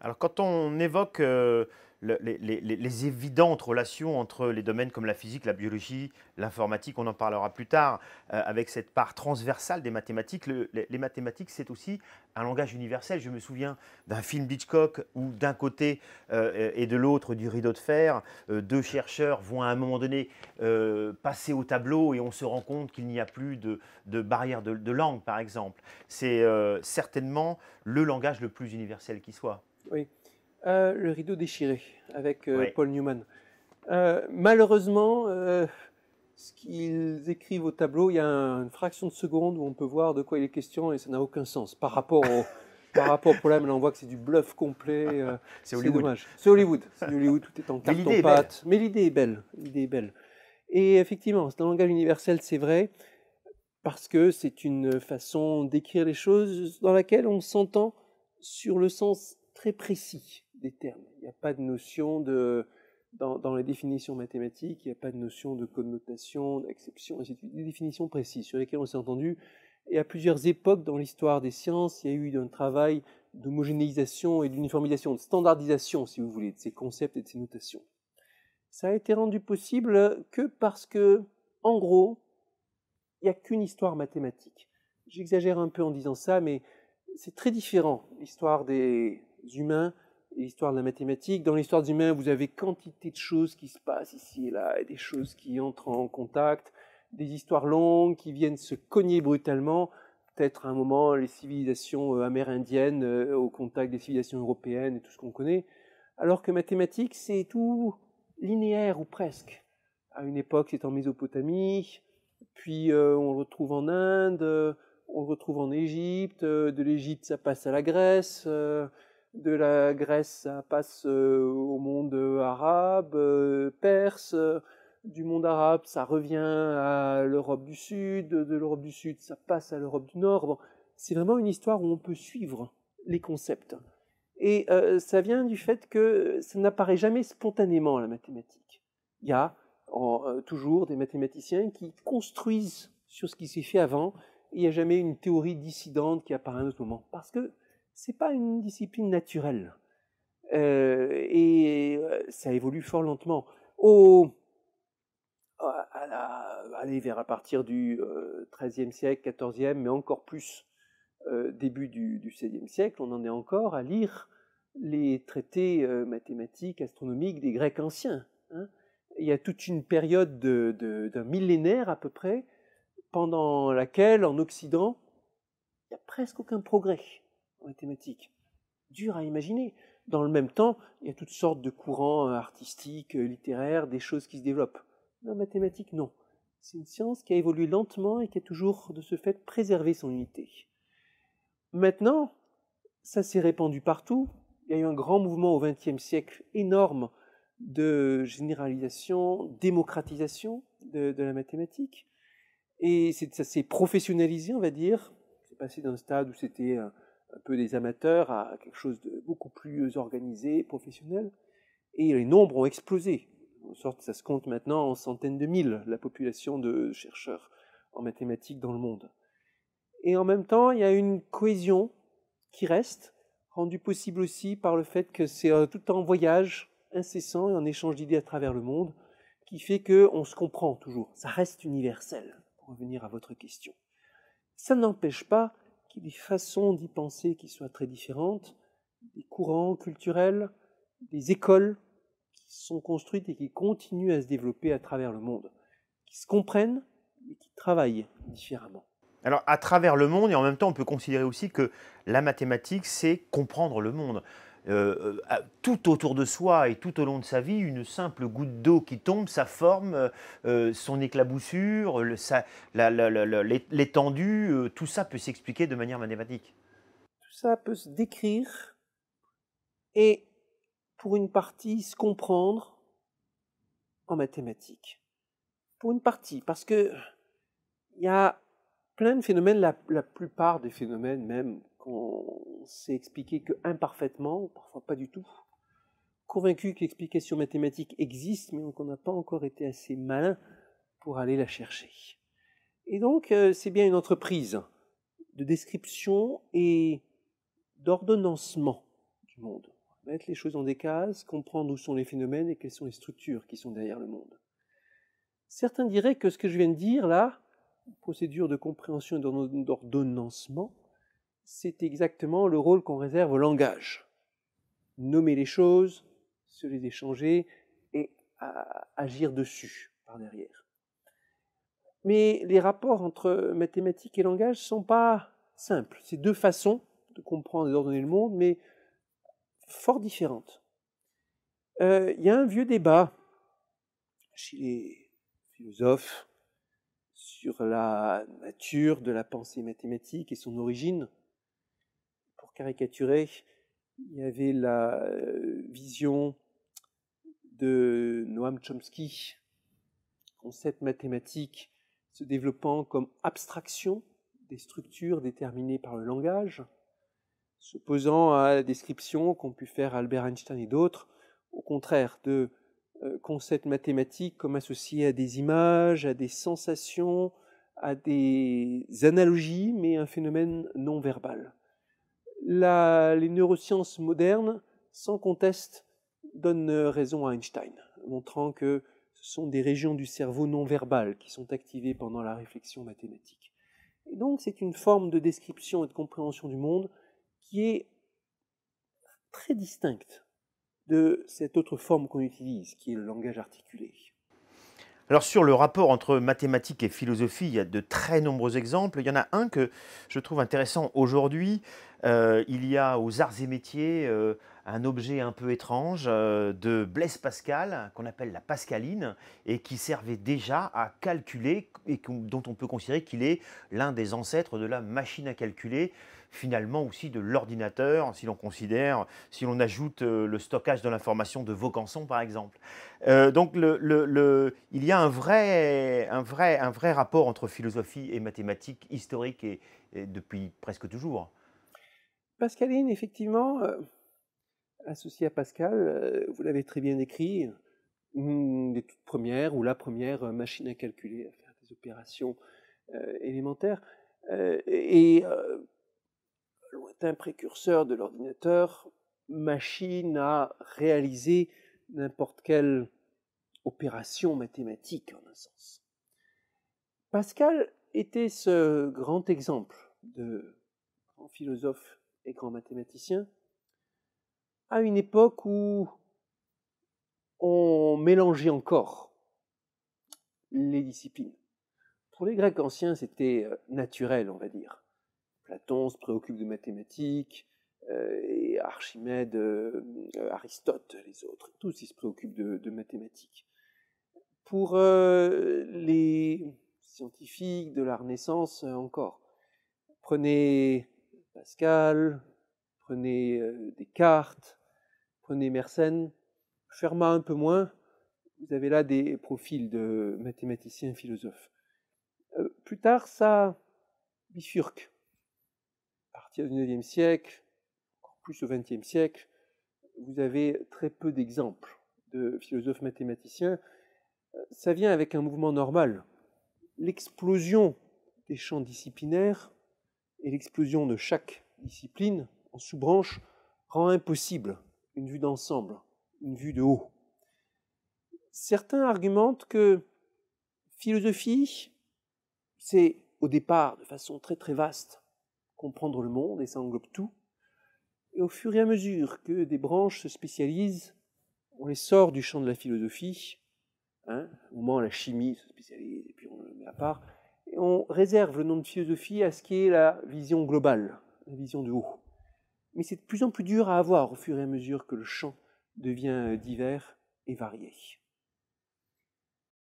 Alors quand on évoque euh, les, évidentes relations entre les domaines comme la physique, la biologie, l'informatique, on en parlera plus tard, euh, avec cette part transversale des mathématiques, les, mathématiques c'est aussi un langage universel. Je me souviens d'un film d'Hitchcock où d'un côté euh, et de l'autre du rideau de fer, deux chercheurs vont à un moment donné passer au tableau et on se rend compte qu'il n'y a plus de, barrière de, langue par exemple. C'est certainement le langage le plus universel qui soit. Oui. Euh, le rideau déchiré avec euh, Paul Newman. Euh, malheureusement, ce qu'ils écrivent au tableau, il y a une fraction de seconde où on peut voir de quoi il est question et ça n'a aucun sens par rapport au, par rapport au problème. Là, on voit que c'est du bluff complet. c'est Hollywood. C'est Hollywood. C'est Hollywood, tout est en carton-pâte. Mais l'idée est belle. L'idée est belle. Et effectivement, c'est un langage universel, c'est vrai, parce que c'est une façon d'écrire les choses dans laquelle on s'entend sur le sens très précis des termes. Il n'y a pas de notion de... Dans, les définitions mathématiques, il n'y a pas de notion de connotation, d'exception, etc. Des définitions précises sur lesquelles on s'est entendu. Et à plusieurs époques dans l'histoire des sciences, il y a eu un travail d'homogénéisation et d'uniformisation, de standardisation, si vous voulez, de ces concepts et de ces notations. Ça a été rendu possible que parce que, en gros, il n'y a qu'une histoire mathématique. J'exagère un peu en disant ça, mais c'est très différent l'histoire des humains et l'histoire de la mathématique. Dans l'histoire des humains, vous avez quantité de choses qui se passent ici et là, des choses qui entrent en contact, des histoires longues qui viennent se cogner brutalement. Peut-être à un moment, les civilisations euh, amérindiennes euh, au contact des civilisations européennes et tout ce qu'on connaît. Alors que mathématiques, c'est tout linéaire ou presque. À une époque, c'est en Mésopotamie, puis euh, on le retrouve en Inde, on le retrouve en Égypte, de l'Égypte, ça passe à la Grèce de la Grèce, ça passe euh, au monde euh, arabe, euh, perse, du monde arabe, ça revient à l'Europe du Sud, de l'Europe du Sud, ça passe à l'Europe du Nord. c'est vraiment une histoire où on peut suivre les concepts. Et ça vient du fait que ça n'apparaît jamais spontanément, la mathématique. Il y a toujours des mathématiciens qui construisent sur ce qui s'est fait avant. Il n'y a jamais une théorie dissidente qui apparaît à un autre moment. Parce que c'est pas une discipline naturelle. Euh, et euh, ça évolue fort lentement. Au, à allez, vers à partir du XIIIe euh, e siècle, XIVe, mais encore plus début du, XVIe siècle, on en est encore à lire les traités mathématiques, astronomiques des Grecs anciens. Hein. Il y a toute une période d'un millénaire à peu près, pendant laquelle, en Occident, il n'y a presque aucun progrès mathématiques. Dur à imaginer. Dans le même temps, il y a toutes sortes de courants euh, artistiques, euh, littéraires, des choses qui se développent. La mathématique, non. C'est une science qui a évolué lentement et qui a toujours, de ce fait, préservé son unité. Maintenant, ça s'est répandu partout. Il y a eu un grand mouvement au XXe siècle énorme de généralisation, démocratisation de, de la mathématique. Et ça s'est professionnalisé, on va dire. C'est passé d'un stade où c'était euh, un peu des amateurs à quelque chose de beaucoup plus organisé, professionnel. Et les nombres ont explosé. En sorte ça se compte maintenant en centaines de mille, la population de chercheurs en mathématiques dans le monde. Et en même temps, il y a une cohésion qui reste, rendue possible aussi par le fait que c'est euh, tout un voyage incessant et en échange d'idées à travers le monde, qui fait qu'on se comprend toujours. Ça reste universel, pour revenir à votre question. Ça n'empêche pas des façons d'y penser qui soient très différentes, des courants culturels, des écoles qui sont construites et qui continuent à se développer à travers le monde, qui se comprennent et qui travaillent différemment. Alors à travers le monde, et en même temps on peut considérer aussi que la mathématique, c'est comprendre le monde. Euh, euh, tout autour de soi et tout au long de sa vie, une simple goutte d'eau qui tombe, sa forme, euh, son éclaboussure, l'étendue, tout ça peut s'expliquer de manière mathématique. Tout ça peut se décrire et pour une partie se comprendre en mathématiques. Pour une partie, parce que il y a plein de phénomènes, la plupart des phénomènes même on s'est expliqué que imparfaitement, parfois pas du tout. Convaincu que l'explication mathématique existe, mais qu'on n'a pas encore été assez malin pour aller la chercher. Et donc, euh, c'est bien une entreprise de description et d'ordonnancement du monde. Mettre les choses dans des cases, comprendre où sont les phénomènes et quelles sont les structures qui sont derrière le monde. Certains diraient que ce que je viens de dire là, procédure de compréhension et d'ordonnancement, c'est exactement le rôle qu'on réserve au langage. Nommer les choses, se les échanger et euh, agir dessus, par derrière. Mais les rapports entre mathématiques et langage ne sont pas simples. C'est deux façons de comprendre et d'ordonner le monde, mais fort différentes. Euh, il y a un vieux débat chez les philosophes sur la nature de la pensée mathématique et son origine pour caricaturer, il y avait la euh, vision de Noam Chomsky, concept mathématique se développant comme abstraction des structures déterminées par le langage, s'opposant à la description qu'ont pu faire Albert Einstein et d'autres, au contraire de euh, concepts mathématiques comme associés à des images, à des sensations, à des analogies, mais un phénomène non verbal les neurosciences modernes, sans conteste, donnent euh, raison à Einstein, montrant que ce sont des régions du cerveau non verbales qui sont activées pendant la réflexion mathématique. Et donc c'est une forme de description et de compréhension du monde qui est très distincte de cette autre forme qu'on utilise, qui est le langage articulé. Alors sur le rapport entre mathématiques et philosophie, il y a de très nombreux exemples. Il y en a un que je trouve intéressant aujourd'hui. Euh, il y a aux arts et métiers euh, un objet un peu étrange euh, de Blaise Pascal qu'on appelle la pascaline et qui servait déjà à calculer et dont on peut considérer qu'il est l'un des ancêtres de la machine à calculer finalement aussi de l'ordinateur, si l'on considère, si l'on ajoute euh, le stockage de l'information de Vaucanson par exemple. Euh, donc le, il y a un vrai, un, vrai, un vrai rapport entre philosophie et mathématiques historiques et, depuis presque toujours. Pascaline, effectivement, euh, associée à Pascal, vous l'avez très bien écrit, une des toutes premières ou la première machine à calculer, à faire des opérations élémentaires. et lointain précurseur de l'ordinateur, machine à réaliser n'importe quelle opération mathématique en un sens. Pascal était ce grand exemple de grand philosophe et grand mathématicien à une époque où on mélangeait encore les disciplines. Pour les Grecs anciens, c'était euh, naturel, on va dire. Platon se préoccupe de mathématiques, euh, et Archimède, euh, euh, Aristote, les autres, tous ils se préoccupent de, mathématiques. Pour les scientifiques de la Renaissance encore, prenez Pascal, prenez Descartes, prenez Mersenne, Fermat un peu moins, vous avez là des profils de mathématiciens philosophes. plus tard, ça bifurque au du e siècle, encore plus au 20e siècle, vous avez très peu d'exemples de philosophes mathématiciens. Ça vient avec un mouvement normal. L'explosion des champs disciplinaires et l'explosion de chaque discipline en sous-branche rend impossible une vue d'ensemble, une vue de haut. Certains argumentent que philosophie, c'est au départ de façon très très vaste, comprendre le monde, et ça englobe tout. Et au fur et à mesure que des branches se spécialisent, on les sort du champ de la philosophie, hein, au moins la chimie se spécialise, et puis on le met à part, et on réserve le nom de philosophie à ce qui est la vision globale, la vision de haut. Mais c'est de plus en plus dur à avoir au fur et à mesure que le champ devient divers et varié.